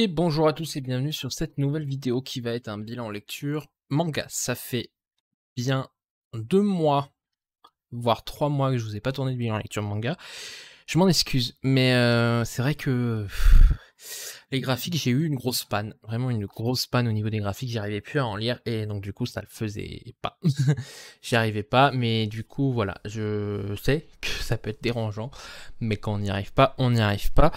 Et bonjour à tous et bienvenue sur cette nouvelle vidéo qui va être un bilan lecture manga. Ça fait bien deux mois, voire trois mois que je vous ai pas tourné de bilan lecture manga. Je m'en excuse, mais euh, c'est vrai que les graphiques, j'ai eu une grosse panne, vraiment une grosse panne au niveau des graphiques, j'arrivais plus à en lire et donc du coup ça le faisait pas. J'y arrivais pas, mais du coup voilà, je sais que ça peut être dérangeant, mais quand on n'y arrive pas, on n'y arrive pas.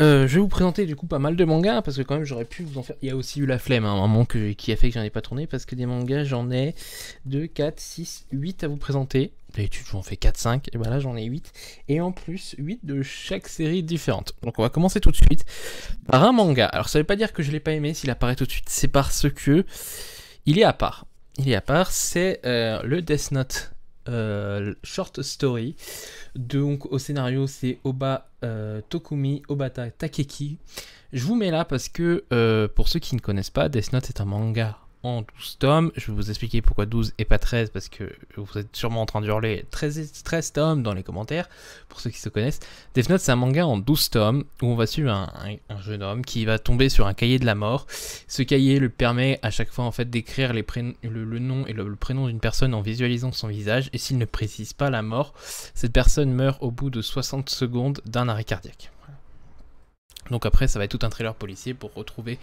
Euh, je vais vous présenter du coup pas mal de mangas parce que quand même j'aurais pu vous en faire. Il y a aussi eu la flemme, à hein, un moment qui a fait que j'en ai pas tourné parce que des mangas j'en ai 2, 4, 6, 8 à vous présenter. D'habitude en fais 4, 5, et ben j'en ai 8. Et en plus 8 de chaque série différente. Donc on va commencer tout de suite par un manga. Alors ça veut pas dire que je l'ai pas aimé s'il apparaît tout de suite, c'est parce que il est à part. Il est à part, c'est euh, le Death Note euh, short story. Donc au scénario c'est Oba euh, Tokumi, Obata Takeki. Je vous mets là parce que euh, pour ceux qui ne connaissent pas, Death Note est un manga en 12 tomes. Je vais vous expliquer pourquoi 12 et pas 13, parce que vous êtes sûrement en train de hurler 13, tomes dans les commentaires, pour ceux qui se connaissent. Death Note, c'est un manga en 12 tomes, où on va suivre un, jeune homme qui va tomber sur un cahier de la mort. Ce cahier lui permet à chaque fois en fait d'écrire le, nom et le, le prénom d'une personne en visualisant son visage, et s'il ne précise pas la mort, cette personne meurt au bout de 60 secondes d'un arrêt cardiaque. Donc après, ça va être tout un trailer policier pour retrouver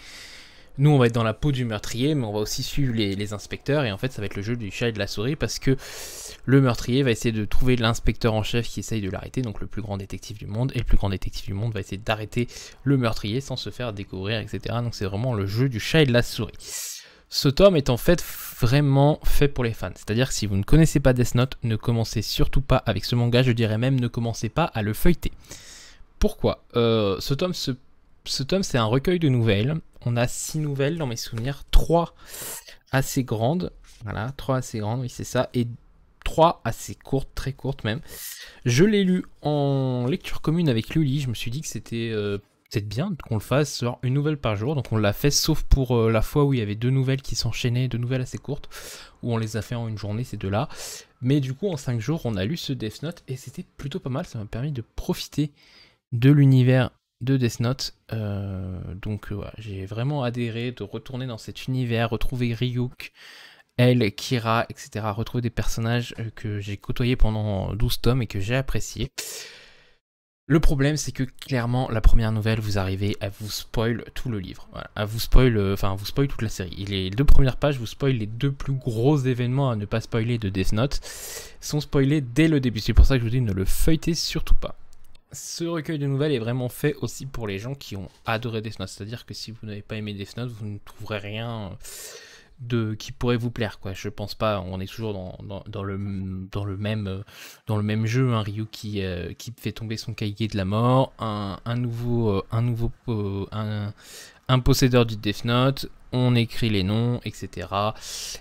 nous on va être dans la peau du meurtrier, mais on va aussi suivre les, inspecteurs, et en fait ça va être le jeu du chat et de la souris, parce que le meurtrier va essayer de trouver l'inspecteur en chef qui essaye de l'arrêter, donc le plus grand détective du monde, et le plus grand détective du monde va essayer d'arrêter le meurtrier sans se faire découvrir, etc. Donc c'est vraiment le jeu du chat et de la souris. Ce tome est en fait vraiment fait pour les fans. C'est-à-dire que si vous ne connaissez pas Death Note, ne commencez surtout pas avec ce manga, je dirais même ne commencez pas à le feuilleter. Pourquoi euh, Ce tome, ce tome c'est un recueil de nouvelles on a six nouvelles dans mes souvenirs, trois assez grandes. Voilà, trois assez grandes, oui, c'est ça. Et trois assez courtes, très courtes même. Je l'ai lu en lecture commune avec Lully. Je me suis dit que c'était euh, peut-être bien qu'on le fasse, genre une nouvelle par jour. Donc on l'a fait, sauf pour euh, la fois où il y avait deux nouvelles qui s'enchaînaient, deux nouvelles assez courtes, où on les a fait en une journée, ces deux-là. Mais du coup, en cinq jours, on a lu ce Death Note et c'était plutôt pas mal. Ça m'a permis de profiter de l'univers de Death Note. Euh, donc euh, j'ai vraiment adhéré de retourner dans cet univers, retrouver Ryuk, elle, Kira, etc. Retrouver des personnages euh, que j'ai côtoyés pendant 12 tomes et que j'ai appréciés. Le problème, c'est que clairement, la première nouvelle, vous arrivez à vous spoil tout le livre. À vous spoil, enfin, vous spoil toute la série. Les deux premières pages vous spoil les deux plus gros événements à ne pas spoiler de Death Note. Sont spoilés dès le début. C'est pour ça que je vous dis, ne le feuilletez surtout pas ce recueil de nouvelles est vraiment fait aussi pour les gens qui ont adoré Death Note. C'est-à-dire que si vous n'avez pas aimé Death Note, vous ne trouverez rien de qui pourrait vous plaire quoi je pense pas on est toujours dans, dans, le même dans le même jeu un hein. Ryu euh, qui fait tomber son cahier de la mort un, un nouveau euh, un nouveau euh, un, possédeur du Death Note on écrit les noms etc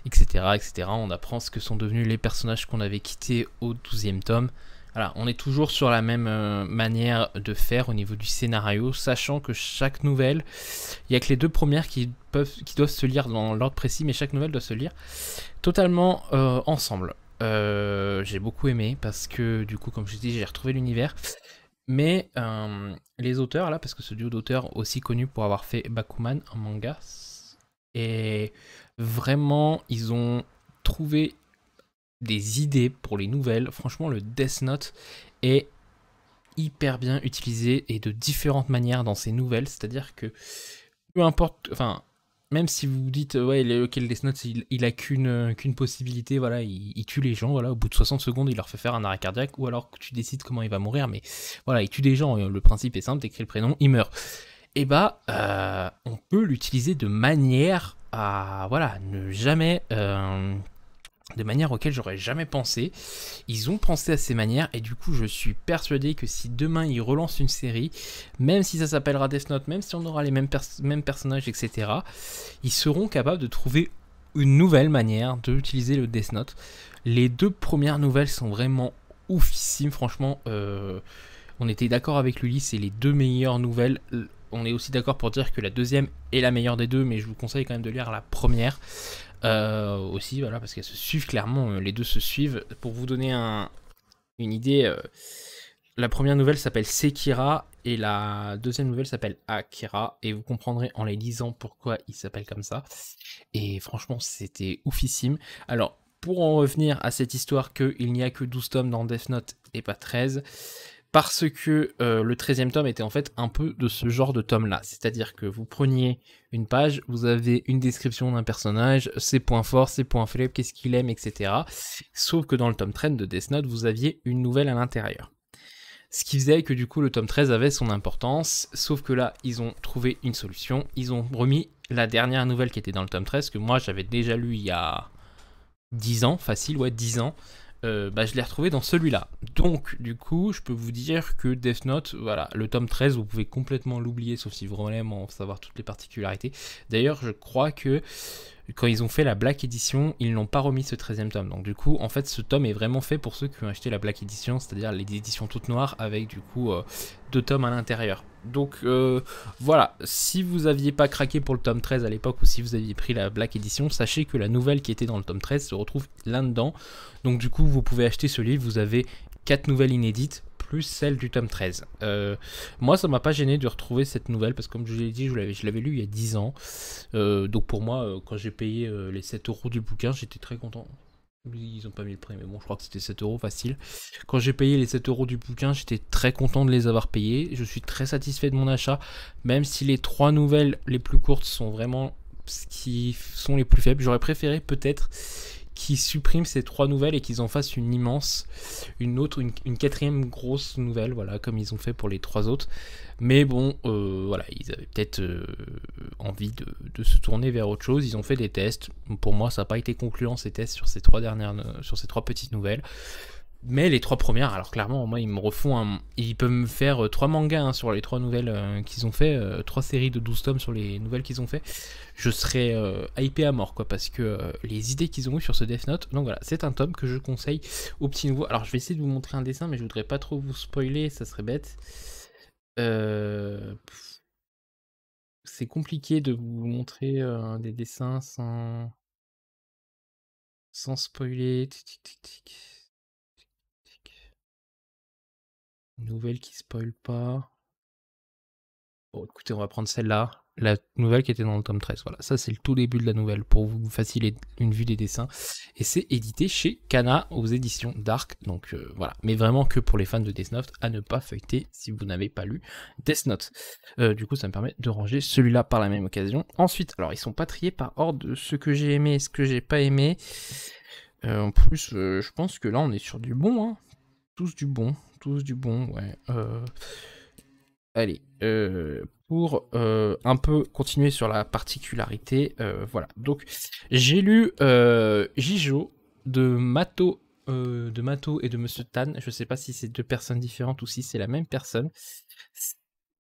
etc etc on apprend ce que sont devenus les personnages qu'on avait quittés au 12e tome on est toujours sur la même euh, manière de faire au niveau du scénario, sachant que chaque nouvelle, il n'y a que les deux premières qui, peuvent, qui doivent se lire dans l'ordre précis, mais chaque nouvelle doit se lire totalement euh, ensemble. Euh, j'ai beaucoup aimé parce que du coup, comme je dis, j'ai retrouvé l'univers. Mais les auteurs, là, parce que ce duo d'auteurs aussi connu pour avoir fait Bakuman en manga, et vraiment, ils ont trouvé des idées pour les nouvelles. Franchement, le Death Note est hyper bien utilisé et de différentes manières dans ces nouvelles. C'est-à-dire que peu importe, enfin, même si vous dites ouais, ok, le Death Note, il, a qu'une qu'une possibilité, voilà, il, tue les gens, voilà, au bout de 60 secondes, il leur fait faire un arrêt cardiaque, ou alors que tu décides comment il va mourir, mais voilà, il tue des gens. Le principe est simple, t'écris le prénom, il meurt. Et eh bah, euh, on peut l'utiliser de manière à voilà, ne jamais euh, de manière auxquelles j'aurais jamais pensé. Ils ont pensé à ces manières et du coup je suis persuadé que si demain ils relancent une série, même si ça s'appellera Death Note, même si on aura les mêmes, personnages, etc., ils seront capables de trouver une nouvelle manière d'utiliser le Death Note. Les deux premières nouvelles sont vraiment oufissimes, franchement. Euh, on était d'accord avec Lully, c'est les deux meilleures nouvelles. On est aussi d'accord pour dire que la deuxième est la meilleure des deux, mais je vous conseille quand même de lire la première. Euh, aussi, voilà, parce qu'elles se suivent clairement, euh, les deux se suivent. Pour vous donner une idée, euh, la première nouvelle s'appelle Sekira et la deuxième nouvelle s'appelle Akira, et vous comprendrez en les lisant pourquoi ils s'appellent comme ça. Et franchement, c'était oufissime. Alors, pour en revenir à cette histoire qu'il n'y a que 12 tomes dans Death Note et pas 13, parce que euh, le 13e tome était en fait un peu de ce genre de tome-là. C'est-à-dire que vous preniez une page, vous avez une description d'un personnage, ses points forts, ses points faibles, qu'est-ce qu'il aime, etc. Sauf que dans le tome 13 de Death Note, vous aviez une nouvelle à l'intérieur. Ce qui faisait que du coup le tome 13 avait son importance, sauf que là ils ont trouvé une solution, ils ont remis la dernière nouvelle qui était dans le tome 13, que moi j'avais déjà lu il y a 10 ans, facile, ouais 10 ans, euh, bah, je l'ai retrouvé dans celui-là. Donc, du coup, je peux vous dire que Death Note, voilà, le tome 13, vous pouvez complètement l'oublier, sauf si vous voulez en savoir toutes les particularités. D'ailleurs, je crois que quand ils ont fait la Black Edition, ils n'ont pas remis ce 13e tome. Donc, du coup, en fait, ce tome est vraiment fait pour ceux qui ont acheté la Black Edition, c'est-à-dire les éditions toutes noires avec, du coup, euh, deux tomes à l'intérieur. Donc euh, voilà, si vous aviez pas craqué pour le tome 13 à l'époque ou si vous aviez pris la Black Edition, sachez que la nouvelle qui était dans le tome 13 se retrouve là-dedans. Donc du coup, vous pouvez acheter ce livre, vous avez 4 nouvelles inédites plus celle du tome 13. Euh, moi, ça m'a pas gêné de retrouver cette nouvelle parce que, comme je l'ai dit, je l'avais lu il y a 10 ans. Euh, donc pour moi, quand j'ai payé les 7 euros du bouquin, j'étais très content. Ils ont pas mis le prix, mais bon, je crois que c'était 7 euros facile. Quand j'ai payé les 7 euros du bouquin, j'étais très content de les avoir payés. Je suis très satisfait de mon achat, même si les trois nouvelles les plus courtes sont vraiment ce qui sont les plus faibles. J'aurais préféré peut-être qui suppriment ces trois nouvelles et qu'ils en fassent une immense, une autre, une, quatrième grosse nouvelle, voilà, comme ils ont fait pour les trois autres. Mais bon, euh, voilà, ils avaient peut-être euh, envie de, de, se tourner vers autre chose. Ils ont fait des tests. Pour moi, ça n'a pas été concluant ces tests sur ces trois dernières, sur ces trois petites nouvelles mais les trois premières, alors clairement, moi, ils me refont un... Ils peuvent me faire euh, trois mangas hein, sur les trois nouvelles euh, qu'ils ont fait, euh, trois séries de 12 tomes sur les nouvelles qu'ils ont fait. Je serais hypé à mort, quoi, parce que les idées qu'ils ont eues sur ce Death Note. Donc voilà, c'est un tome que je conseille au petit nouveau. Alors, je vais essayer de vous montrer un dessin, mais je voudrais pas trop vous spoiler, ça serait bête. C'est compliqué de vous montrer des dessins sans. sans spoiler. Nouvelle qui spoil pas. Bon, écoutez, on va prendre celle-là. La nouvelle qui était dans le tome 13. Voilà, ça c'est le tout début de la nouvelle pour vous faciliter une vue des dessins. Et c'est édité chez Kana aux éditions Dark. Donc euh, voilà, mais vraiment que pour les fans de Death Note à ne pas feuilleter si vous n'avez pas lu Death Note. Euh, du coup, ça me permet de ranger celui-là par la même occasion. Ensuite, alors ils sont pas triés par ordre de ce que j'ai aimé et ce que j'ai pas aimé. Euh, en plus, je pense que là on est sur du bon, hein, tous du bon, tous du bon, ouais. Euh. Allez, euh, pour euh, un peu continuer sur la particularité, voilà. Donc, j'ai lu Jijo, de Mato, de Mato et de Monsieur Tan. Je ne sais pas si c'est deux personnes différentes ou si c'est la même personne.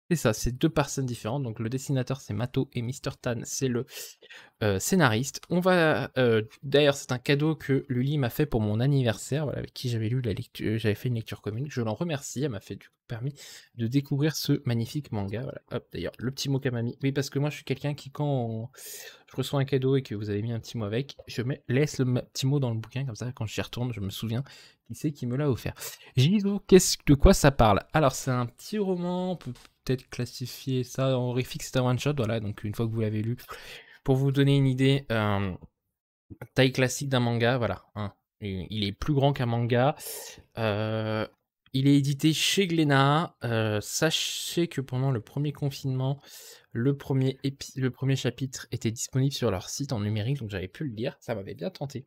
C'est ça, c'est deux personnes différentes. Donc le dessinateur c'est Mato et Mr. Tan c'est le euh, scénariste. On va euh, d'ailleurs c'est un cadeau que Lully m'a fait pour mon anniversaire, voilà, avec qui j'avais lu la lecture, j'avais fait une lecture commune. Je l'en remercie, elle m'a fait du permis de découvrir ce magnifique manga. d'ailleurs, le petit mot Kamami. Oui, parce que moi, je suis quelqu'un qui, quand je reçois un cadeau et que vous avez mis un petit mot avec, je laisse le petit mot dans le bouquin, comme ça, quand j'y retourne, je me souviens qui c'est qui me l'a offert. Jizo, qu'est-ce de quoi ça parle Alors, c'est un petit roman, on peut peut-être classifier ça en réfix, c'est un one-shot, voilà, donc une fois que vous l'avez lu. Pour vous donner une idée, euh, taille classique d'un manga, voilà, hein. il est plus grand qu'un manga. Euh, il est édité chez Glénat. Euh, sachez que pendant le premier confinement, le premier, le premier chapitre était disponible sur leur site en numérique, donc j'avais pu le lire. Ça m'avait bien tenté.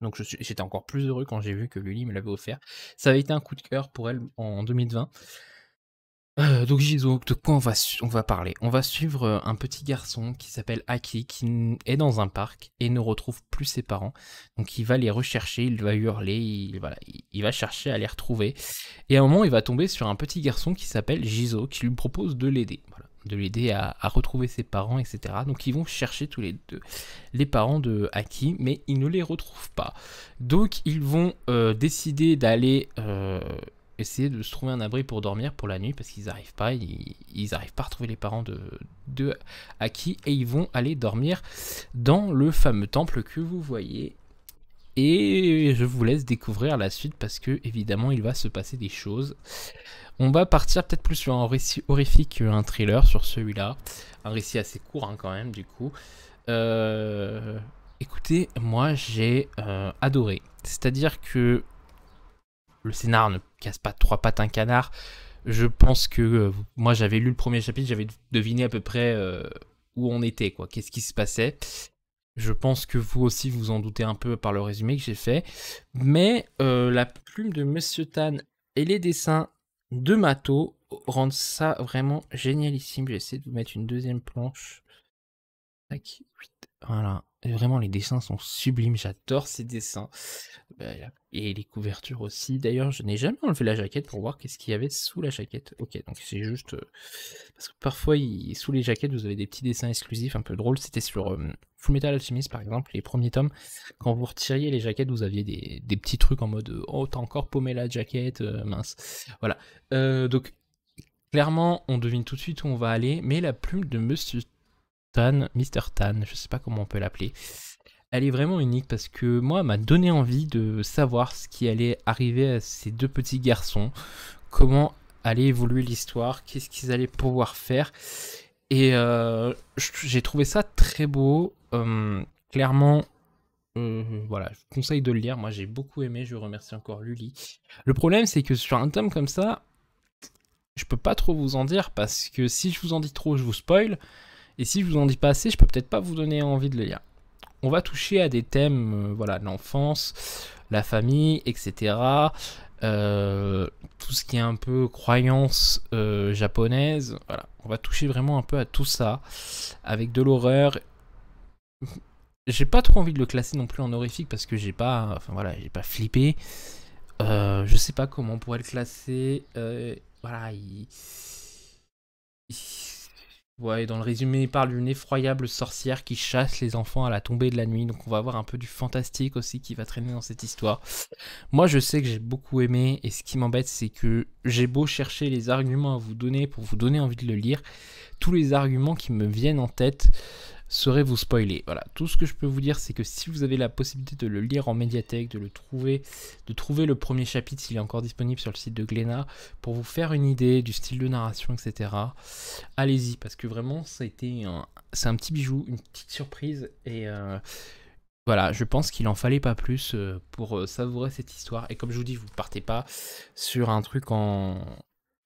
Donc j'étais encore plus heureux quand j'ai vu que Lully me l'avait offert. Ça avait été un coup de cœur pour elle en 2020. Euh, donc Gizo, de quoi on va, on va parler On va suivre euh, un petit garçon qui s'appelle Aki, qui est dans un parc et ne retrouve plus ses parents. Donc il va les rechercher, il va hurler, il, va chercher à les retrouver. Et à un moment, il va tomber sur un petit garçon qui s'appelle Gizo qui lui propose de l'aider. Voilà, de l'aider à, retrouver ses parents, etc. Donc ils vont chercher tous les deux les parents de Aki, mais ils ne les retrouvent pas. Donc ils vont euh, décider d'aller essayer de se trouver un abri pour dormir pour la nuit parce qu'ils n'arrivent pas, ils, pas à retrouver les parents de, de Aki et ils vont aller dormir dans le fameux temple que vous voyez. Et je vous laisse découvrir la suite parce que évidemment il va se passer des choses. On va partir peut-être plus sur un récit horrifique qu'un thriller sur celui-là. Un récit assez court hein, quand même du coup. Euh, écoutez, moi j'ai euh, adoré. C'est-à-dire que le scénar ne casse pas trois pattes un canard. Je pense que euh, moi j'avais lu le premier chapitre, j'avais deviné à peu près euh, où on était, quoi, qu'est-ce qui se passait. Je pense que vous aussi vous en doutez un peu par le résumé que j'ai fait. Mais euh, la plume de Monsieur Tan et les dessins de Mato rendent ça vraiment génialissime. J'essaie de vous mettre une deuxième planche. Tac, voilà. vraiment, les dessins sont sublimes. J'adore ces dessins. Bah, et les couvertures aussi. D'ailleurs, je n'ai jamais enlevé la jaquette pour voir qu'est-ce qu'il y avait sous la jaquette. Ok, donc c'est juste. Euh, parce que parfois, sous les jaquettes, vous avez des petits dessins exclusifs un peu drôles. C'était sur euh, Fullmetal Full Alchemist, par exemple, les premiers tomes. Quand vous retiriez les jaquettes, vous aviez des, petits trucs en mode Oh, t'as encore paumé la jaquette, euh, mince. Voilà. donc, clairement, on devine tout de suite où on va aller. Mais la plume de Monsieur Tan, Mister Tan, je sais pas comment on peut l'appeler. Elle est vraiment unique parce que moi, m'a donné envie de savoir ce qui allait arriver à ces deux petits garçons, comment allait évoluer l'histoire, qu'est-ce qu'ils allaient pouvoir faire. Et euh, j'ai trouvé ça très beau. Euh, clairement, euh, voilà, je vous conseille de le lire. Moi, j'ai beaucoup aimé. Je remercie encore Lully Le problème, c'est que sur un tome comme ça, je peux pas trop vous en dire parce que si je vous en dis trop, je vous spoil. Et si je vous en dis pas assez, je peux peut-être pas vous donner envie de le lire. On va toucher à des thèmes, euh, voilà, l'enfance, la famille, etc. Euh, tout ce qui est un peu croyance euh, japonaise. Voilà, on va toucher vraiment un peu à tout ça, avec de l'horreur. J'ai pas trop envie de le classer non plus en horrifique parce que j'ai pas, enfin voilà, j'ai pas flippé. Euh, je sais pas comment on pourrait le classer. voilà, Ouais, dans le résumé, il parle d'une effroyable sorcière qui chasse les enfants à la tombée de la nuit. Donc on va avoir un peu du fantastique aussi qui va traîner dans cette histoire. Moi, je sais que j'ai beaucoup aimé et ce qui m'embête, c'est que j'ai beau chercher les arguments à vous donner pour vous donner envie de le lire, tous les arguments qui me viennent en tête serait vous spoiler. Voilà, tout ce que je peux vous dire, c'est que si vous avez la possibilité de le lire en médiathèque, de le trouver, de trouver le premier chapitre s'il est encore disponible sur le site de Glénat, pour vous faire une idée du style de narration, etc. Allez-y, parce que vraiment, ça un, c'est un petit bijou, une petite surprise, et euh, voilà, je pense qu'il en fallait pas plus euh, pour euh, savourer cette histoire. Et comme je vous dis, vous partez pas sur un truc en,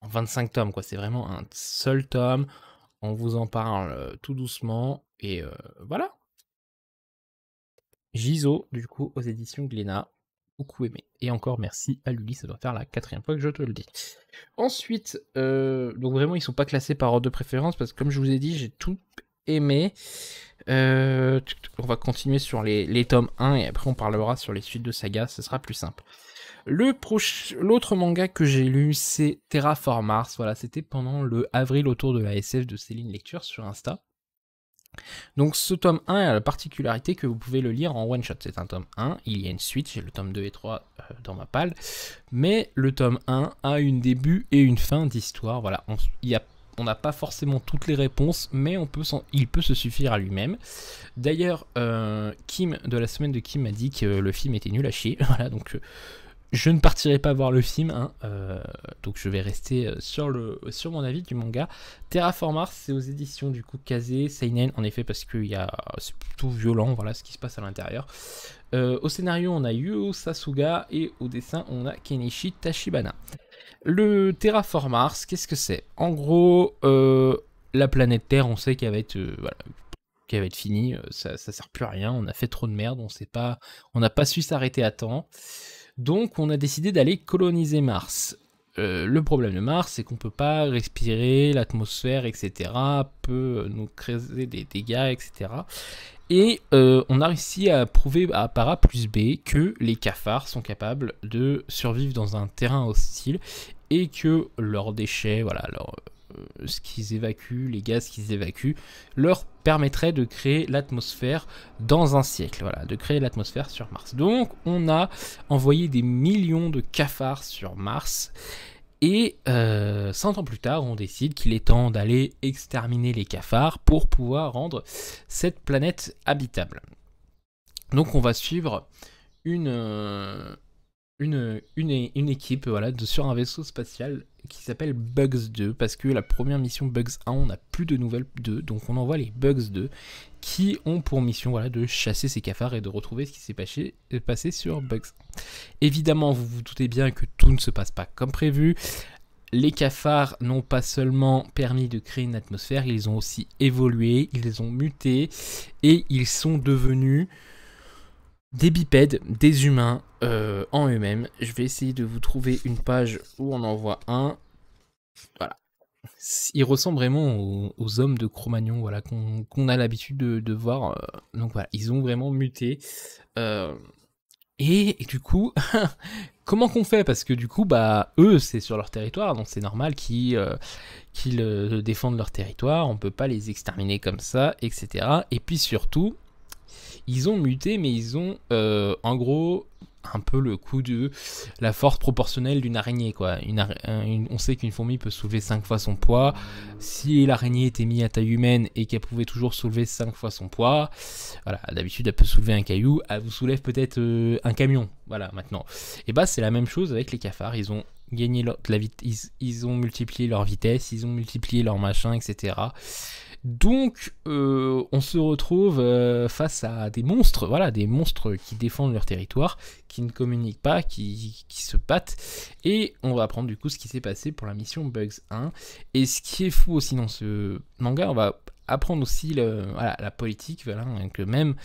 en 25 tomes, quoi. C'est vraiment un seul tome on vous en parle tout doucement, et voilà. Giso, du coup, aux éditions Glénat. Beaucoup aimé. Et encore merci à luli ça doit faire la quatrième fois que je te le dis. Ensuite, donc vraiment, ils sont pas classés par ordre de préférence parce que, comme je vous ai dit, j'ai tout aimé. on va continuer sur les, les tomes 1 et après on parlera sur les suites de saga, ce sera plus simple. Le l'autre manga que j'ai lu, c'est Terraform Mars. Voilà, c'était pendant le avril autour de la SF de Céline Lecture sur Insta. Donc ce tome 1 a la particularité que vous pouvez le lire en one shot. C'est un tome 1, il y a une suite, j'ai le tome 2 et 3 euh, dans ma palle. Mais le tome 1 a une début et une fin d'histoire. Voilà, on n'a pas forcément toutes les réponses, mais on peut il peut se suffire à lui-même. D'ailleurs, euh, Kim de la semaine de Kim a dit que le film était nul à chier. Voilà, donc euh, je ne partirai pas voir le film, hein, euh, donc je vais rester euh, sur, le, sur mon avis du manga. Terraformars, c'est aux éditions du coup Seinen, en effet, parce que c'est plutôt violent, voilà ce qui se passe à l'intérieur. Euh, au scénario, on a Yuo Sasuga et au dessin, on a Kenichi Tachibana. Le Terraformars, qu'est-ce que c'est En gros, la planète Terre, on sait qu'elle va être, être finie, ça, ça sert plus à rien, on a fait trop de merde, on sait pas, on n'a pas su s'arrêter à temps. Donc on a décidé d'aller coloniser Mars. Euh, le problème de Mars, c'est qu'on ne peut pas respirer, l'atmosphère, etc. peut nous créer des dégâts, etc. Et euh, on a réussi à prouver à Para plus B que les cafards sont capables de survivre dans un terrain hostile et que leurs déchets, voilà, leur, ce qu'ils évacuent, les gaz qu'ils évacuent, leur permettrait de créer l'atmosphère dans un siècle, voilà, de créer l'atmosphère sur Mars. Donc on a envoyé des millions de cafards sur Mars. Et euh, 100 ans plus tard, on décide qu'il est temps d'aller exterminer les cafards pour pouvoir rendre cette planète habitable. Donc on va suivre une, euh, une, équipe voilà, sur un vaisseau spatial qui s'appelle Bugs 2, parce que la première mission Bugs 1, on n'a plus de nouvelles 2, donc on envoie les Bugs 2, qui ont pour mission voilà, de chasser ces cafards et de retrouver ce qui s'est passé, euh, passé sur Bugs. Évidemment, vous vous doutez bien que tout ne se passe pas comme prévu. Les cafards n'ont pas seulement permis de créer une atmosphère, ils ont aussi évolué, ils ont muté, et ils sont devenus des bipèdes, des humains, euh, en eux-mêmes. Je vais essayer de vous trouver une page où on en voit un. Voilà. Il ressemble vraiment aux, hommes de Cro-Magnon, voilà, qu'on a l'habitude de, voir. Euh, donc voilà, ils ont vraiment muté. Euh, et, du coup, comment qu'on fait Parce que du coup, bah, eux, c'est sur leur territoire, donc c'est normal qu'ils défendent leur territoire, on ne peut pas les exterminer comme ça, etc. Et puis surtout, ils ont muté, mais ils ont, en gros, un peu le coup de la force proportionnelle d'une araignée. Quoi. on sait qu'une fourmi peut soulever 5 fois son poids. Si l'araignée était mise à taille humaine et qu'elle pouvait toujours soulever 5 fois son poids, voilà, d'habitude elle peut soulever un caillou, elle vous soulève peut-être euh, un camion. Voilà, maintenant. Et bah c'est la même chose avec les cafards, ils ont gagné ils, ils ont multiplié leur vitesse, ils ont multiplié leur machin, etc. Donc, euh, on se retrouve euh, face à des monstres, voilà, des monstres qui défendent leur territoire, qui ne communiquent pas, qui, se battent. Et on va apprendre du coup ce qui s'est passé pour la mission Bugs 1. Et ce qui est fou aussi dans ce manga, on va apprendre aussi la politique, voilà, hein, que même,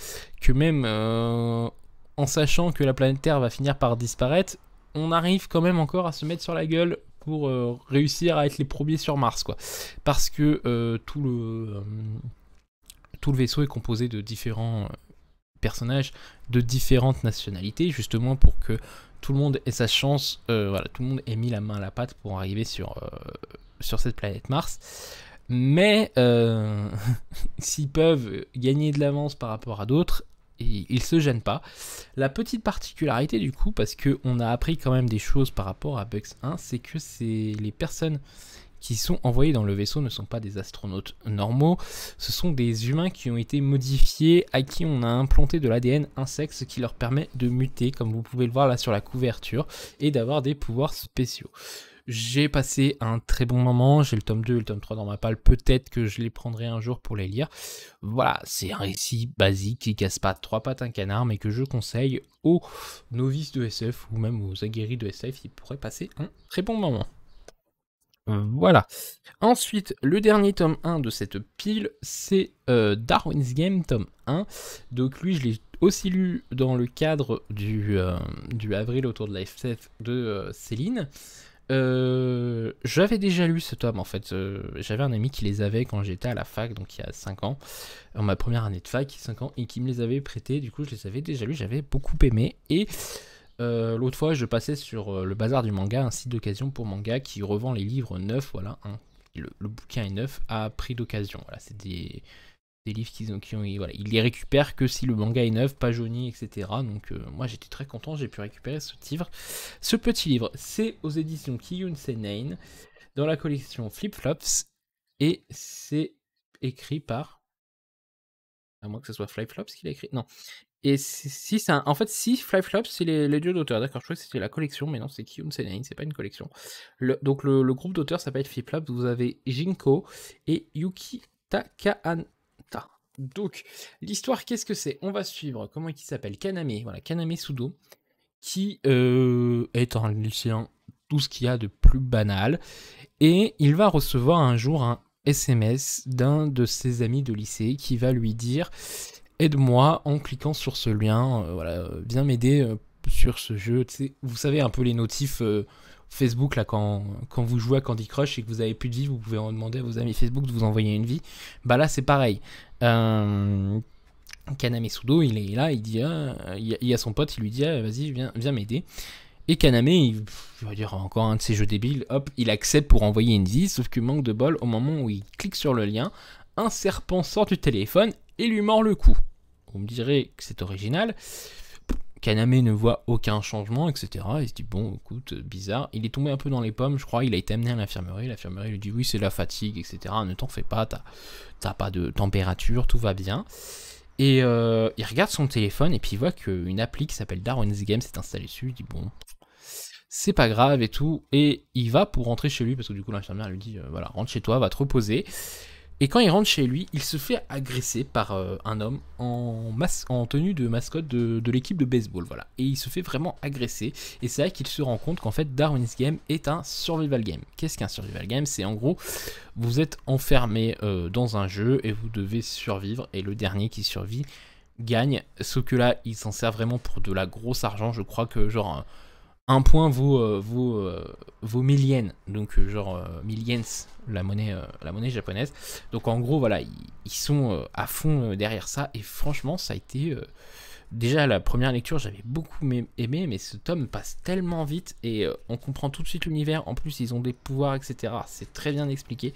que même euh, en sachant que la planète Terre va finir par disparaître, on arrive quand même encore à se mettre sur la gueule pour euh, réussir à être les premiers sur Mars, quoi. Parce que euh, tout, le, euh, tout le vaisseau est composé de différents personnages de différentes nationalités, justement pour que tout le monde ait sa chance, voilà, tout le monde ait mis la main à la pâte pour arriver sur, sur cette planète Mars. Mais s'ils peuvent gagner de l'avance par rapport à d'autres, et il se gêne pas. La petite particularité du coup, parce qu'on a appris quand même des choses par rapport à Bugs 1, c'est que les personnes qui sont envoyées dans le vaisseau ne sont pas des astronautes normaux, ce sont des humains qui ont été modifiés, à qui on a implanté de l'ADN insecte, ce qui leur permet de muter, comme vous pouvez le voir là sur la couverture, et d'avoir des pouvoirs spéciaux. J'ai passé un très bon moment. J'ai le tome 2 et le tome 3 dans ma palle. Peut-être que je les prendrai un jour pour les lire. Voilà, c'est un récit basique qui casse pas trois pattes un canard, mais que je conseille aux novices de SF ou même aux aguerris de SF. Ils pourraient passer un très bon moment. Voilà. Ensuite, le dernier tome 1 de cette pile, c'est euh, Darwin's Game, tome 1. Donc lui, je l'ai aussi lu dans le cadre du, euh, du avril autour de la FF de euh, Céline. Euh, j'avais déjà lu ce tome en fait. Euh, j'avais un ami qui les avait quand j'étais à la fac, donc il y a 5 ans, en ma première année de fac, 5 ans, et qui me les avait prêtés. Du coup, je les avais déjà lus, j'avais beaucoup aimé. Et euh, l'autre fois, je passais sur le bazar du manga, un site d'occasion pour manga qui revend les livres neufs, voilà. le, le, bouquin est neuf à prix d'occasion. Voilà, c'est des des livres qu'ils ont, qui ont voilà, ils les récupèrent que si le manga est neuf, pas jauni, etc. Donc euh, moi j'étais très content, j'ai pu récupérer ce livre. Ce petit livre, c'est aux éditions Kiyun Senane, dans la collection Flip Flops, et c'est écrit par... À moins que ce soit Flip Flops qui l'a écrit. Non. Et si c'est En fait, si Fly Flops, c'est les, les deux d'auteurs. D'accord, je crois que c'était la collection, mais non, c'est Kiyun Senane, c'est pas une collection. Donc le, groupe d'auteurs s'appelle Flip Flops. Vous avez Jinko et Yuki Takahan... Donc, l'histoire, qu'est-ce que c'est On va suivre, comment il s'appelle Kaname, voilà, Kaname Sudo, qui euh, est un lycéen, tout ce qu'il y a de plus banal, et il va recevoir un jour un SMS d'un de ses amis de lycée qui va lui dire aide-moi en cliquant sur ce lien, euh, voilà, euh, viens m'aider sur ce jeu. Vous savez un peu les notifs Facebook là quand, quand vous jouez à Candy Crush et que vous avez plus de vie, vous pouvez en demander à vos amis Facebook de vous envoyer une vie. Bah là c'est pareil. Euh, Kaname Sudo, il est là, il dit, ah, il y a son pote, il lui dit, ah, vas-y, viens, viens m'aider. Et Kaname, il, va dire encore un de ses jeux débiles, hop, il accepte pour envoyer une vie, sauf qu'il manque de bol, au moment où il clique sur le lien, un serpent sort du téléphone et lui mord le cou. vous me direz que c'est original. Kaname ne voit aucun changement, etc. Il se dit bon, écoute, bizarre. Il est tombé un peu dans les pommes, je crois. Il a été amené à l'infirmerie. L'infirmerie lui dit oui, c'est la fatigue, etc. Ne t'en fais pas, t'as pas de température, tout va bien. Et euh, il regarde son téléphone et puis il voit qu'une appli qui s'appelle Darwin's Game s'est installée dessus. Il dit bon, c'est pas grave et tout. Et il va pour rentrer chez lui parce que du coup l'infirmière lui dit euh, voilà, rentre chez toi, va te reposer. Et quand il rentre chez lui, il se fait agresser par euh, un homme en, tenue de mascotte de, l'équipe de baseball. Voilà. Et il se fait vraiment agresser. Et c'est là qu'il se rend compte qu'en fait, Darwin's Game est un survival game. Qu'est-ce qu'un survival game C'est en gros, vous êtes enfermé euh, dans un jeu et vous devez survivre. Et le dernier qui survit gagne. Sauf que là, il s'en sert vraiment pour de la grosse argent. Je crois que genre un point vaut, euh, vaut, euh, vaut 1000 yens, donc euh, genre 1000 yens, la monnaie, la monnaie japonaise. Donc en gros, voilà, ils, sont à fond derrière ça, et franchement, ça a été. Déjà, la première lecture, j'avais beaucoup aimé, mais ce tome passe tellement vite et on comprend tout de suite l'univers. En plus, ils ont des pouvoirs, etc. C'est très bien expliqué.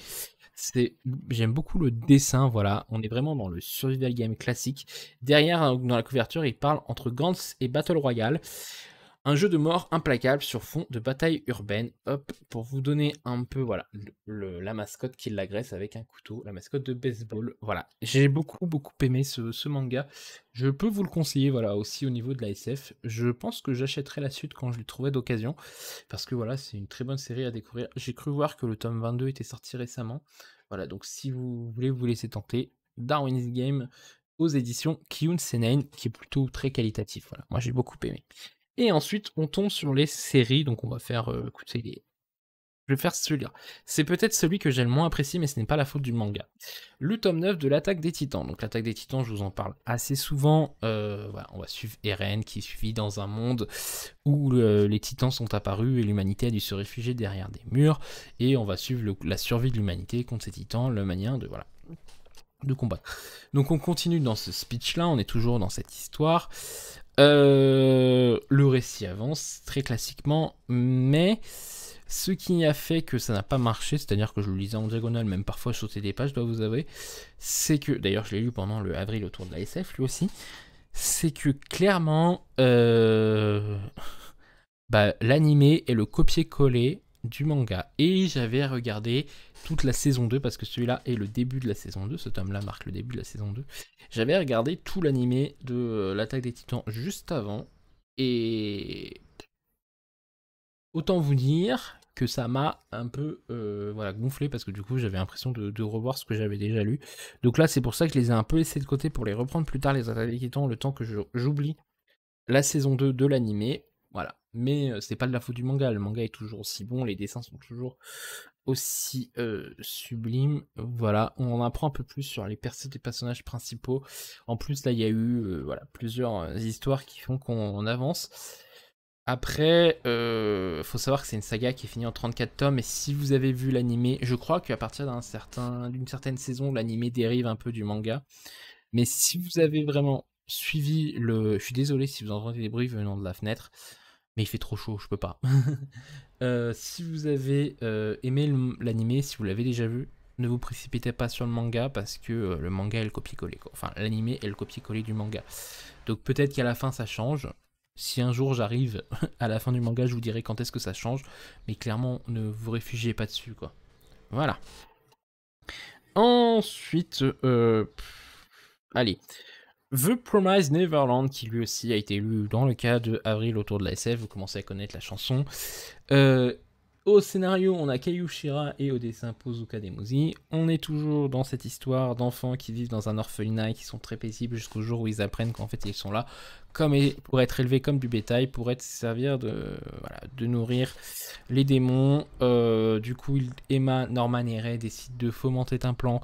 j'aime beaucoup le dessin, voilà. On est vraiment dans le survival game classique. Derrière, hein, dans la couverture, il parle entre Gantz et Battle Royale. Un jeu de mort implacable sur fond de bataille urbaine. Hop, pour vous donner un peu, voilà, la mascotte qui l'agresse avec un couteau, la mascotte de baseball. Voilà, j'ai beaucoup, beaucoup aimé ce, manga. Je peux vous le conseiller, voilà, aussi au niveau de la SF. Je pense que j'achèterai la suite quand je le trouverai d'occasion, parce que voilà, c'est une très bonne série à découvrir. J'ai cru voir que le tome 22 était sorti récemment. Voilà, donc si vous voulez vous laisser tenter, Darwin's Game aux éditions Kiyun Senen. qui est plutôt très qualitatif. Voilà, moi j'ai beaucoup aimé. Et ensuite, on tombe sur les séries. Donc, on va faire. Euh, je vais faire celui-là. C'est peut-être celui que j'ai le moins apprécié, mais ce n'est pas la faute du manga. Le tome 9 de l'attaque des titans. Donc l'attaque des titans, je vous en parle assez souvent. Euh, voilà, on va suivre Eren qui suivi dans un monde où euh, les titans sont apparus et l'humanité a dû se réfugier derrière des murs. Et on va suivre la survie de l'humanité contre ces titans, le manière de... Voilà de combat. Donc on continue dans ce speech là, on est toujours dans cette histoire. Euh, le récit avance très classiquement, mais ce qui a fait que ça n'a pas marché, c'est-à-dire que je le lisais en diagonale, même parfois sauter des pages, je dois vous avouer, c'est que, d'ailleurs je l'ai lu pendant le avril autour de la SF lui aussi, c'est que clairement, euh, bah, l'animé est le copier-coller du manga. Et j'avais regardé toute la saison 2, parce que celui-là est le début de la saison 2, ce tome-là marque le début de la saison 2. J'avais regardé tout l'animé de euh, l'attaque des titans juste avant, et autant vous dire que ça m'a un peu euh, voilà, gonflé, parce que du coup j'avais l'impression de, revoir ce que j'avais déjà lu. Donc là c'est pour ça que je les ai un peu laissés de côté pour les reprendre plus tard, les attaques des titans, le temps que j'oublie la saison 2 de l'animé. Voilà, mais c'est pas de la faute du manga. Le manga est toujours aussi bon, les dessins sont toujours aussi sublimes. Voilà, on en apprend un peu plus sur les percées des personnages principaux. En plus, là, il y a eu voilà, plusieurs histoires qui font qu'on avance. Après, faut savoir que c'est une saga qui est finie en 34 tomes, et si vous avez vu l'anime, je crois qu'à partir d'un certain, d'une certaine saison, l'anime dérive un peu du manga. Mais si vous avez vraiment suivi le... Je suis désolé si vous entendez des bruits venant de la fenêtre mais il fait trop chaud, je peux pas. Euh, si vous avez euh, aimé l'anime, si vous l'avez déjà vu, ne vous précipitez pas sur le manga parce que euh, le manga est le copier-coller. Enfin, l'animé est le copier-coller du manga. Donc peut-être qu'à la fin ça change. Si un jour j'arrive à la fin du manga, je vous dirai quand est-ce que ça change. Mais clairement, ne vous réfugiez pas dessus, quoi. Voilà. Ensuite, allez. The Promise Neverland, qui lui aussi a été lu dans le cas de Avril autour de la SF, vous commencez à connaître la chanson. Euh, au scénario, on a Kayushira et au dessin Pozuka Demuzi. On est toujours dans cette histoire d'enfants qui vivent dans un orphelinat et qui sont très paisibles jusqu'au jour où ils apprennent qu'en fait ils sont là comme pour être élevés comme du bétail, pour être servir de, nourrir les démons. Euh, du coup, Emma, Norman et Ray décident de fomenter un plan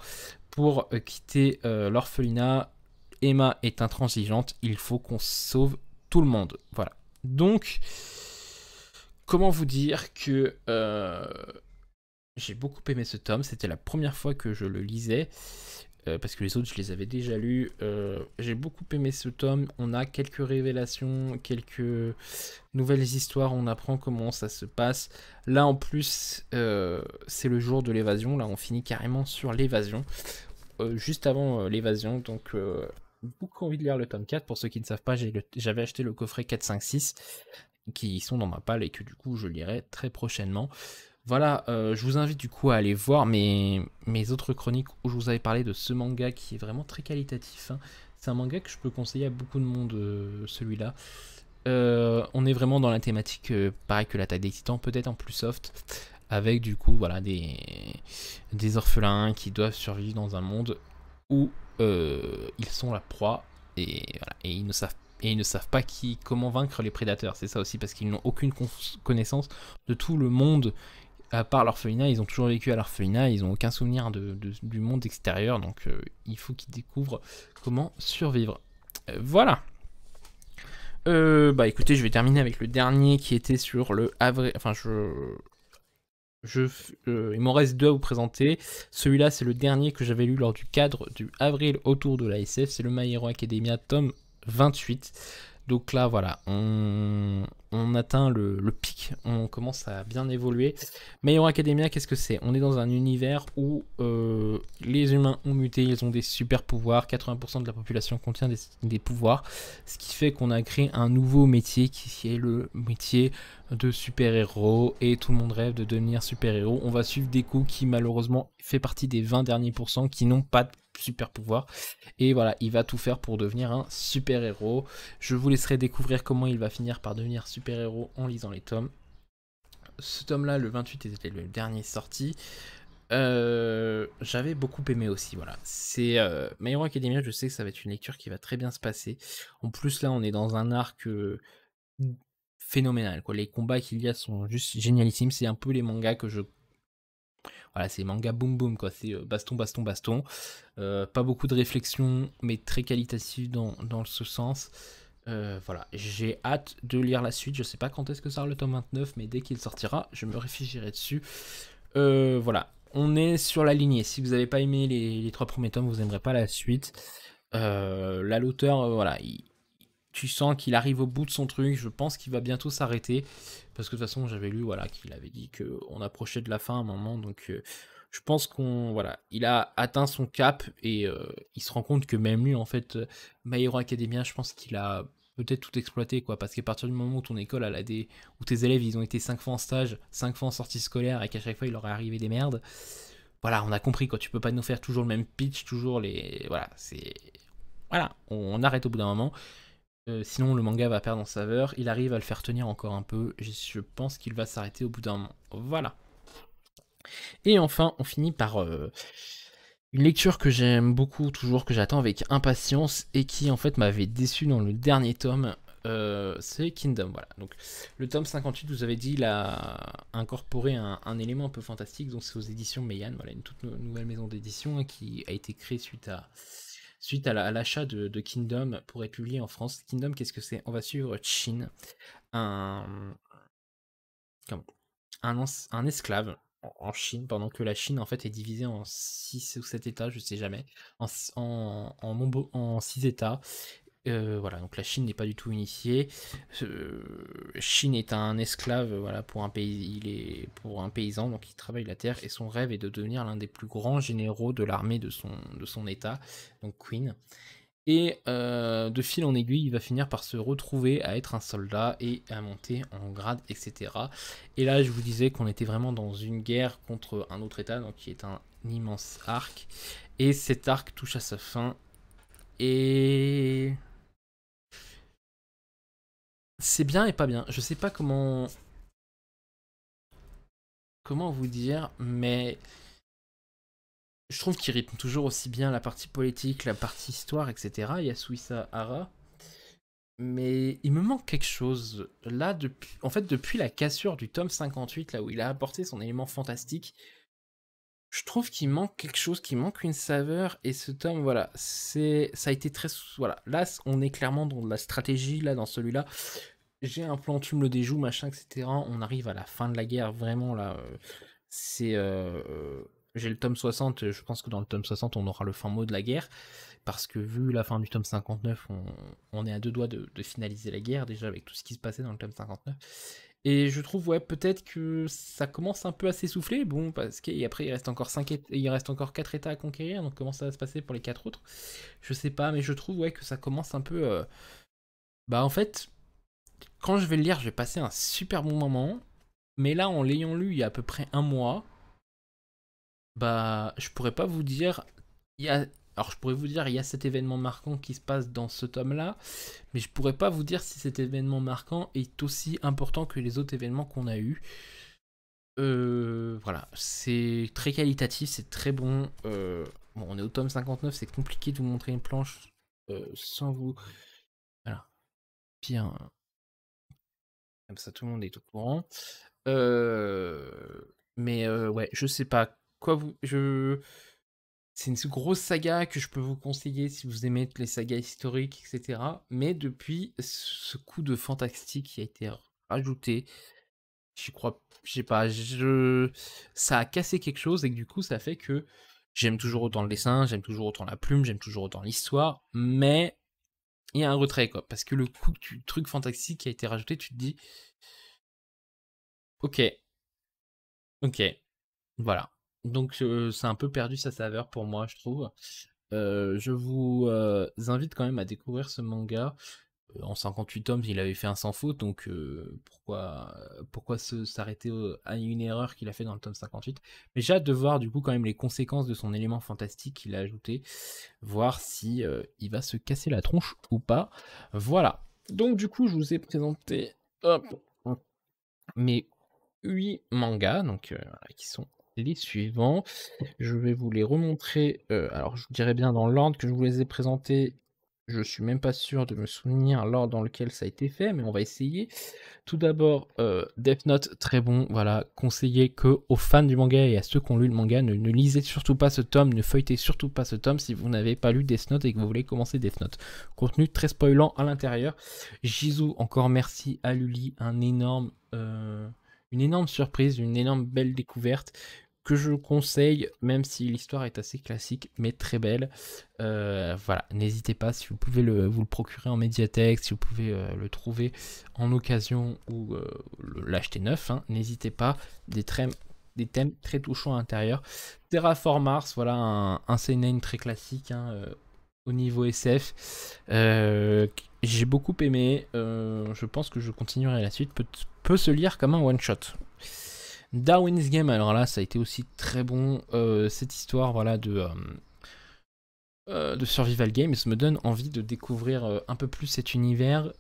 pour euh, quitter l'orphelinat Emma est intransigeante, il faut qu'on sauve tout le monde. Voilà. Donc, comment vous dire que euh, j'ai beaucoup aimé ce tome, c'était la première fois que je le lisais. Euh, parce que les autres, je les avais déjà lus. Euh, j'ai beaucoup aimé ce tome. On a quelques révélations, quelques nouvelles histoires. On apprend comment ça se passe. Là, en plus, c'est le jour de l'évasion. Là, on finit carrément sur l'évasion. juste avant l'évasion, donc beaucoup envie de lire le tome 4. Pour ceux qui ne savent pas, j'avais acheté le coffret 4, 5, 6 qui sont dans ma palle et que du coup je lirai très prochainement. Voilà, euh, je vous invite du coup à aller voir mes, mes autres chroniques où je vous avais parlé de ce manga qui est vraiment très qualitatif. Hein. C'est un manga que je peux conseiller à beaucoup de monde, euh, celui-là. Euh, on est vraiment dans la thématique pareil que l'attaque des titans, peut-être en plus soft, avec du coup voilà des, des orphelins qui doivent survivre dans un monde où euh, ils sont la proie et, ils ne savent pas comment vaincre les prédateurs. C'est ça aussi parce qu'ils n'ont aucune connaissance de tout le monde à part l'orphelinat. Ils ont toujours vécu à l'orphelinat, ils n'ont aucun souvenir du monde extérieur. Donc euh, il faut qu'ils découvrent comment survivre. Euh, voilà. bah écoutez, je vais terminer avec le dernier qui était sur le avril. Enfin, je, je, euh, il m'en reste deux à vous présenter. Celui-là, c'est le dernier que j'avais lu lors du cadre du avril autour de la SF. C'est le My Academia, tome 28. Donc là, voilà, on, atteint le, pic, on commence à bien évoluer. Mais Academia, qu'est-ce que c'est On est dans un univers où euh, les humains ont muté, ils ont des super pouvoirs, 80% de la population contient des, pouvoirs, ce qui fait qu'on a créé un nouveau métier qui est le métier de super-héros et tout le monde rêve de devenir super-héros. On va suivre des coups qui malheureusement fait partie des 20 derniers pourcents qui n'ont pas de super pouvoir. Et voilà, il va tout faire pour devenir un super héros. Je vous laisserai découvrir comment il va finir par devenir super héros en lisant les tomes. Ce tome-là, le 28 était le dernier sorti. Euh, j'avais beaucoup aimé aussi, voilà. C'est euh, My Hero Academia, je sais que ça va être une lecture qui va très bien se passer. En plus, là, on est dans un arc euh, phénoménal, quoi. Les combats qu'il y a sont juste génialissimes. C'est un peu les mangas que je voilà, c'est manga boom boom quoi, c'est euh, baston, baston, baston. Euh, pas beaucoup de réflexion, mais très qualitatif dans, ce sens. Euh, voilà, j'ai hâte de lire la suite. Je sais pas quand est-ce que sort le tome 29, mais dès qu'il sortira, je me réfugierai dessus. voilà, on est sur la lignée. Si vous n'avez pas aimé les, les, trois premiers tomes, vous n'aimerez pas la suite. là, l'auteur, voilà, il, tu sens qu'il arrive au bout de son truc. Je pense qu'il va bientôt s'arrêter. Parce que de toute façon, j'avais lu voilà, qu'il avait dit qu'on approchait de la fin à un moment. Donc euh, je pense qu'on voilà, il a atteint son cap et euh, il se rend compte que même lui, en fait, euh, My Academia, je pense qu'il a peut-être tout exploité quoi parce qu'à partir du moment où ton école a des où tes élèves ils ont été 5 fois en stage 5 fois en sortie scolaire et qu'à chaque fois il leur est arrivé des merdes voilà on a compris quoi tu peux pas nous faire toujours le même pitch toujours les voilà c'est voilà on arrête au bout d'un moment euh, sinon, le manga va perdre en saveur. Il arrive à le faire tenir encore un peu. Je, pense qu'il va s'arrêter au bout d'un moment. Voilà. Et enfin, on finit par euh, une lecture que j'aime beaucoup, toujours que j'attends avec impatience et qui en fait m'avait déçu dans le dernier tome. Euh, c'est Kingdom, voilà. Donc, le tome 58, vous avez dit, il a incorporé un, élément un peu fantastique. Donc, c'est aux éditions Meian, voilà, une toute nouvelle maison d'édition hein, qui a été créée suite à suite à l'achat de, Kingdom pour être publié en France. Kingdom, qu'est-ce que c'est On va suivre Chin, un, esclave en Chine, pendant que la Chine en fait est divisée en 6 ou 7 États, je ne sais jamais, en, en, en 6 États. Euh, voilà, donc la Chine n'est pas du tout initiée. Chine est un esclave, voilà, pour un pays, il est pour un paysan, donc il travaille la terre et son rêve est de devenir l'un des plus grands généraux de l'armée de son, de son état, donc Queen. Et euh, de fil en aiguille, il va finir par se retrouver à être un soldat et à monter en grade, etc. Et là, je vous disais qu'on était vraiment dans une guerre contre un autre État, donc qui est un immense arc. Et cet arc touche à sa fin et C'est bien et pas bien. Je sais pas comment. Comment vous dire, mais. Je trouve qu'il rythme toujours aussi bien la partie politique, la partie histoire, etc. Il y a Suissa Ara, Mais il me manque quelque chose. Là, depuis... en fait, depuis la cassure du tome 58, là où il a apporté son élément fantastique, je trouve qu'il manque quelque chose, qu'il manque une saveur. Et ce tome, voilà, c'est, ça a été très, voilà, là, on est clairement dans la stratégie là dans celui-là j'ai un plan, tu me le machin, etc. On arrive à la fin de la guerre, vraiment là. Euh, c'est. Euh, euh, j'ai le tome 60, je pense que dans le tome 60, on aura le fin mot de la guerre. Parce que vu la fin du tome 59, on, est à deux doigts de, finaliser la guerre, déjà avec tout ce qui se passait dans le tome 59. Et je trouve, ouais, peut-être que ça commence un peu à s'essouffler. Bon, parce qu'après, il reste encore 5 il reste encore 4 états à conquérir. Donc, comment ça va se passer pour les quatre autres Je sais pas, mais je trouve, ouais, que ça commence un peu. Bah, en fait, quand je vais le lire, je vais passer un super bon moment. Mais là, en l'ayant lu il y a à peu près un mois, bah, je pourrais pas vous dire. Il y a... Alors, je pourrais vous dire, il y a cet événement marquant qui se passe dans ce tome-là, mais je pourrais pas vous dire si cet événement marquant est aussi important que les autres événements qu'on a eus. Euh, voilà, c'est très qualitatif, c'est très bon. Euh, bon. On est au tome 59, c'est compliqué de vous montrer une planche euh, sans vous. Voilà. bien ça, tout le monde est au courant. Mais ouais, je sais pas quoi vous. Je... C'est une grosse saga que je peux vous conseiller si vous aimez les sagas historiques, etc. Mais depuis ce coup de fantastique qui a été rajouté, je crois, je sais pas, je... ça a cassé quelque chose et du coup ça fait que j'aime toujours autant le dessin, j'aime toujours autant la plume, j'aime toujours autant l'histoire, mais il y a un retrait, quoi. Parce que le coup, du truc fantastique qui a été rajouté, tu te dis. Ok. Ok. Voilà. Donc, euh, c'est un peu perdu sa saveur pour moi, je trouve. Euh, je vous euh, invite quand même à découvrir ce manga. Euh, en 58 tomes, il avait fait un sans faute, donc euh, pourquoi pourquoi, se s'arrêter à une erreur qu'il a fait dans le tome 58 Mais j'ai hâte de voir du coup quand même les conséquences de son élément fantastique qu'il a ajouté, voir si euh, il va se casser la tronche ou pas. Voilà. Donc du coup, je vous ai présenté mes 8 mangas, donc qui sont les suivants. Je vais vous les remontrer. alors je dirais bien dans l'ordre que je vous les ai présentés je suis même pas sûr de me souvenir l'ordre dans lequel ça a été fait, mais on va essayer. Tout d'abord, euh, Death Note, très bon, voilà, Conseiller que aux fans du manga et à ceux qui ont lu le manga, ne, lisez surtout pas ce tome, ne feuilletez surtout pas ce tome si vous n'avez pas lu Death Note et que vous voulez commencer Death Note. Contenu très spoilant à l'intérieur. Jizou, encore merci à Lully, un énorme, euh, une énorme surprise, une énorme belle découverte, que je conseille, même si l'histoire est assez classique, mais très belle. Euh, voilà, n'hésitez pas si vous pouvez le, vous le procurer en médiathèque, si vous pouvez euh, le trouver en occasion ou euh, l'acheter neuf, hein, n'hésitez pas. Des, thèmes, des thèmes très touchants à l'intérieur. Terraform Mars, voilà un, un très classique hein, au niveau SF. J'ai beaucoup aimé. je pense que je continuerai la suite. peut se lire comme un one-shot. Darwin's Game, alors là, ça a été aussi très bon, euh, cette histoire voilà, de, euh, euh, survival game, ça me donne envie de découvrir un peu plus cet univers.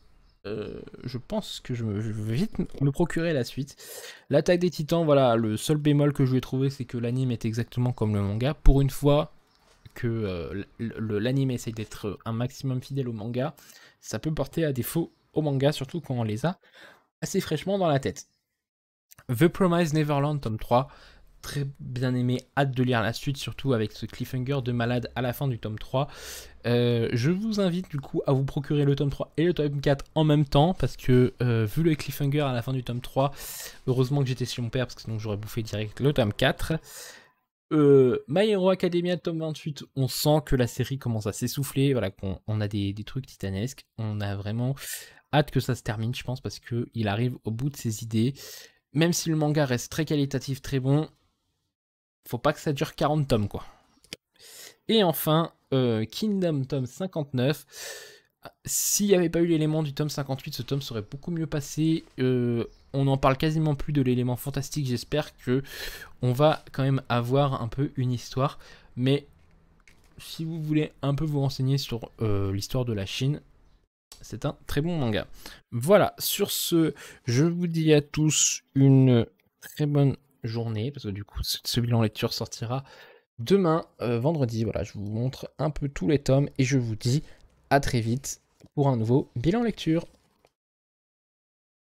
je pense que je, vais vite me procurer la suite. L'attaque des titans, voilà, le seul bémol que je lui ai trouvé, c'est que l'anime est exactement comme le manga. Pour une fois que l'anime essaye d'être un maximum fidèle au manga, ça peut porter à défaut au manga, surtout quand on les a assez fraîchement dans la tête. The Promise Neverland, tome 3. Très bien aimé, hâte de lire la suite, surtout avec ce cliffhanger de malade à la fin du tome 3. Euh, je vous invite du coup à vous procurer le tome 3 et le tome 4 en même temps, parce que euh, vu le cliffhanger à la fin du tome 3, heureusement que j'étais sur mon père, parce que sinon j'aurais bouffé direct le tome 4. Euh, My Hero Academia tome 28, on sent que la série commence à s'essouffler, voilà, qu'on on a des, des, trucs titanesques, on a vraiment hâte que ça se termine, je pense, parce qu'il arrive au bout de ses idées même si le manga reste très qualitatif, très bon, faut pas que ça dure 40 tomes, quoi. Et enfin, euh, Kingdom tome 59. S'il n'y avait pas eu l'élément du tome 58, ce tome serait beaucoup mieux passé. Euh, on n'en parle quasiment plus de l'élément fantastique. J'espère que on va quand même avoir un peu une histoire. Mais si vous voulez un peu vous renseigner sur euh, l'histoire de la Chine, c'est un très bon manga. Voilà, sur ce, je vous dis à tous une très bonne journée, parce que du coup, ce bilan lecture sortira demain, euh, vendredi. Voilà, je vous montre un peu tous les tomes et je vous dis à très vite pour un nouveau bilan lecture.